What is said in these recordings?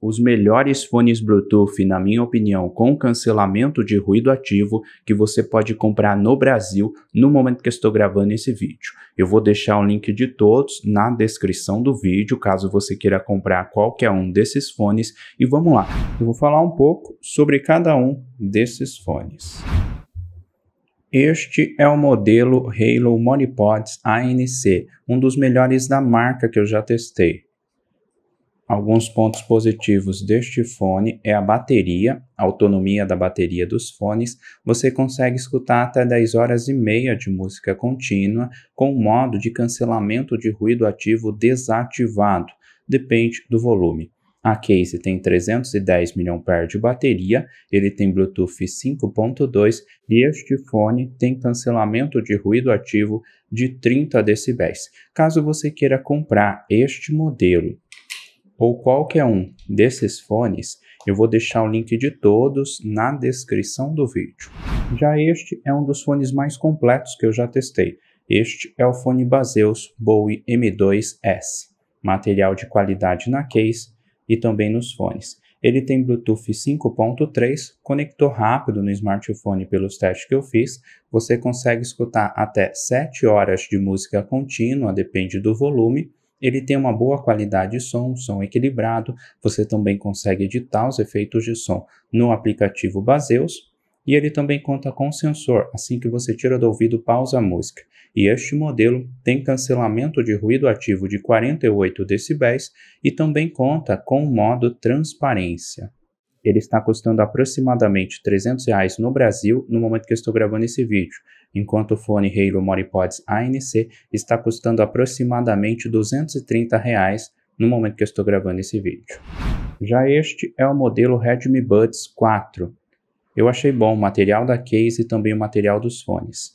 os melhores fones Bluetooth, na minha opinião, com cancelamento de ruído ativo que você pode comprar no Brasil no momento que estou gravando esse vídeo. Eu vou deixar o link de todos na descrição do vídeo, caso você queira comprar qualquer um desses fones. E vamos lá, eu vou falar um pouco sobre cada um desses fones. Este é o modelo Halo Monipods ANC, um dos melhores da marca que eu já testei. Alguns pontos positivos deste fone é a bateria, a autonomia da bateria dos fones. Você consegue escutar até 10 horas e meia de música contínua com o modo de cancelamento de ruído ativo desativado, depende do volume. A case tem 310 mAh de bateria, ele tem Bluetooth 5.2 e este fone tem cancelamento de ruído ativo de 30 decibéis. Caso você queira comprar este modelo ou qualquer um desses fones, eu vou deixar o link de todos na descrição do vídeo. Já este é um dos fones mais completos que eu já testei. Este é o fone Baseus Bowie M2S, material de qualidade na case e também nos fones. Ele tem Bluetooth 5.3, conector rápido no smartphone pelos testes que eu fiz. Você consegue escutar até 7 horas de música contínua, depende do volume ele tem uma boa qualidade de som, som equilibrado. Você também consegue editar os efeitos de som no aplicativo Baseus. E ele também conta com sensor, assim que você tira do ouvido pausa a música. E este modelo tem cancelamento de ruído ativo de 48 decibéis e também conta com o modo transparência ele está custando aproximadamente 300 reais no Brasil no momento que eu estou gravando esse vídeo, enquanto o fone Halo Moripods ANC está custando aproximadamente 230 reais no momento que eu estou gravando esse vídeo. Já este é o modelo Redmi Buds 4. Eu achei bom o material da case e também o material dos fones.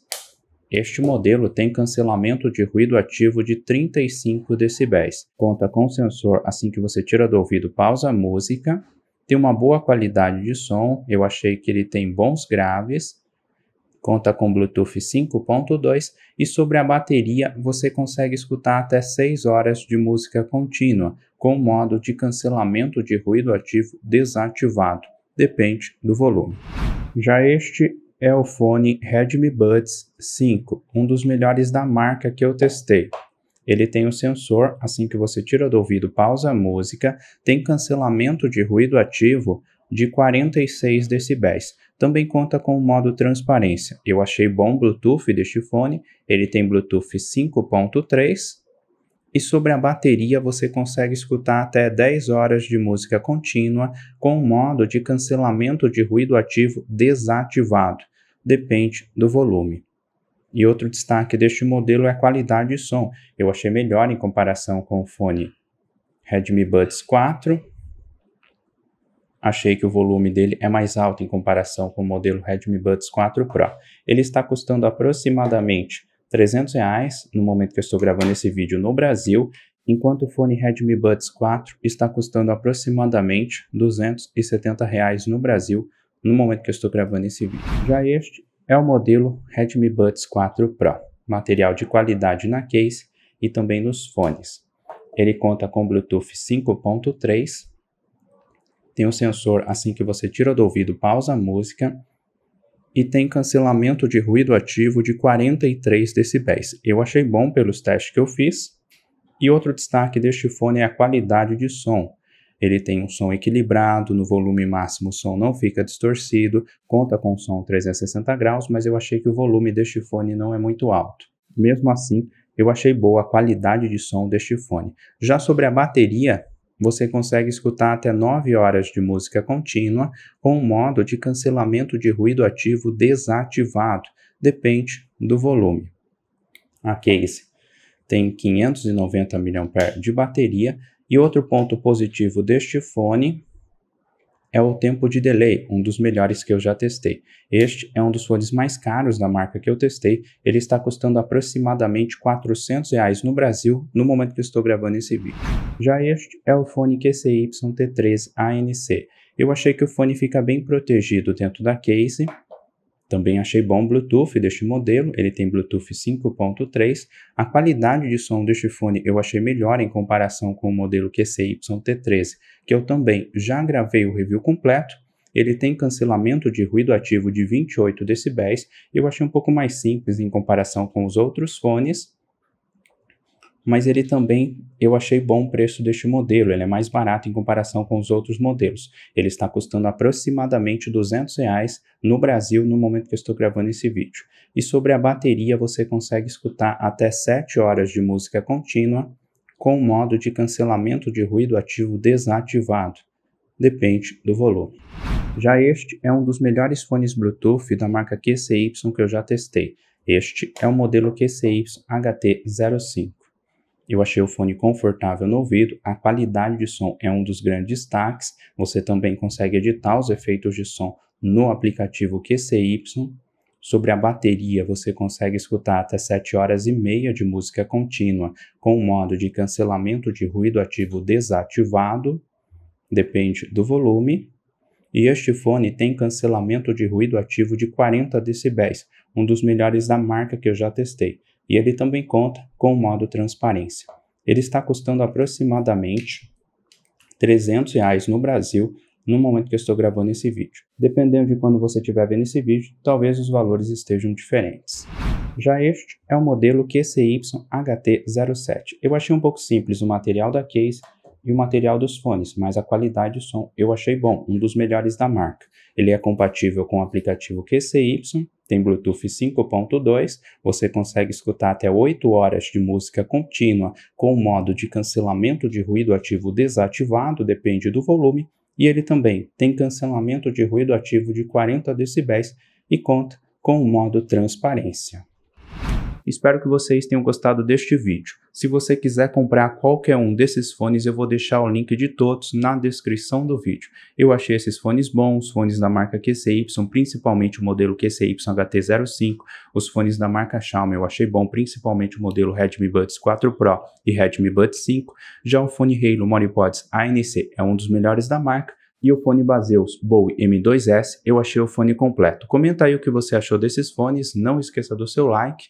Este modelo tem cancelamento de ruído ativo de 35 decibéis. Conta com sensor assim que você tira do ouvido pausa a música tem uma boa qualidade de som, eu achei que ele tem bons graves, conta com Bluetooth 5.2 e sobre a bateria você consegue escutar até 6 horas de música contínua, com o modo de cancelamento de ruído ativo desativado, depende do volume. Já este é o fone Redmi Buds 5, um dos melhores da marca que eu testei. Ele tem o sensor assim que você tira do ouvido, pausa a música, tem cancelamento de ruído ativo de 46 decibéis. Também conta com o modo transparência. Eu achei bom o Bluetooth deste fone, ele tem Bluetooth 5.3 e sobre a bateria você consegue escutar até 10 horas de música contínua com o modo de cancelamento de ruído ativo desativado, depende do volume. E outro destaque deste modelo é a qualidade de som. Eu achei melhor em comparação com o fone Redmi Buds 4. Achei que o volume dele é mais alto em comparação com o modelo Redmi Buds 4 Pro. Ele está custando aproximadamente 300 reais no momento que eu estou gravando esse vídeo no Brasil, enquanto o fone Redmi Buds 4 está custando aproximadamente 270 reais no Brasil no momento que eu estou gravando esse vídeo. Já este é o modelo Redmi Buds 4 Pro, material de qualidade na case e também nos fones. Ele conta com Bluetooth 5.3, tem um sensor assim que você tira do ouvido, pausa a música e tem cancelamento de ruído ativo de 43 decibéis. Eu achei bom pelos testes que eu fiz. E outro destaque deste fone é a qualidade de som ele tem um som equilibrado, no volume máximo o som não fica distorcido, conta com som 360 graus, mas eu achei que o volume deste fone não é muito alto. Mesmo assim, eu achei boa a qualidade de som deste fone. Já sobre a bateria, você consegue escutar até 9 horas de música contínua com o modo de cancelamento de ruído ativo desativado, depende do volume. A case tem 590 mAh de bateria e outro ponto positivo deste fone é o tempo de delay, um dos melhores que eu já testei. Este é um dos fones mais caros da marca que eu testei, ele está custando aproximadamente 400 reais no Brasil no momento que eu estou gravando esse vídeo. Já este é o fone QCY-T3 ANC. Eu achei que o fone fica bem protegido dentro da case, também achei bom o Bluetooth deste modelo, ele tem Bluetooth 5.3. A qualidade de som deste fone eu achei melhor em comparação com o modelo QCYT13, que eu também já gravei o review completo. Ele tem cancelamento de ruído ativo de 28 decibéis, eu achei um pouco mais simples em comparação com os outros fones mas ele também eu achei bom o preço deste modelo, ele é mais barato em comparação com os outros modelos. Ele está custando aproximadamente 200 reais no Brasil no momento que eu estou gravando esse vídeo. E sobre a bateria, você consegue escutar até 7 horas de música contínua com o modo de cancelamento de ruído ativo desativado. Depende do volume. Já este é um dos melhores fones Bluetooth da marca QCY que eu já testei. Este é o modelo QCY HT05. Eu achei o fone confortável no ouvido, a qualidade de som é um dos grandes destaques. Você também consegue editar os efeitos de som no aplicativo QCY. Sobre a bateria, você consegue escutar até 7 horas e meia de música contínua, com o modo de cancelamento de ruído ativo desativado, depende do volume. E este fone tem cancelamento de ruído ativo de 40 decibéis, um dos melhores da marca que eu já testei e ele também conta com o modo transparência. Ele está custando aproximadamente 300 reais no Brasil no momento que eu estou gravando esse vídeo. Dependendo de quando você estiver vendo esse vídeo, talvez os valores estejam diferentes. Já este é o modelo QCY HT07. Eu achei um pouco simples o material da case e o material dos fones, mas a qualidade do som eu achei bom, um dos melhores da marca. Ele é compatível com o aplicativo QCY, tem Bluetooth 5.2, você consegue escutar até 8 horas de música contínua com o modo de cancelamento de ruído ativo desativado, depende do volume, e ele também tem cancelamento de ruído ativo de 40 decibéis e conta com o modo transparência. Espero que vocês tenham gostado deste vídeo. Se você quiser comprar qualquer um desses fones, eu vou deixar o link de todos na descrição do vídeo. Eu achei esses fones bons, fones da marca QCY, principalmente o modelo QCY HT05, os fones da marca Xiaomi eu achei bom, principalmente o modelo Redmi Buds 4 Pro e Redmi Buds 5. Já o fone Halo Monipods ANC é um dos melhores da marca, e o fone Baseus Bowie M2S, eu achei o fone completo. Comenta aí o que você achou desses fones, não esqueça do seu like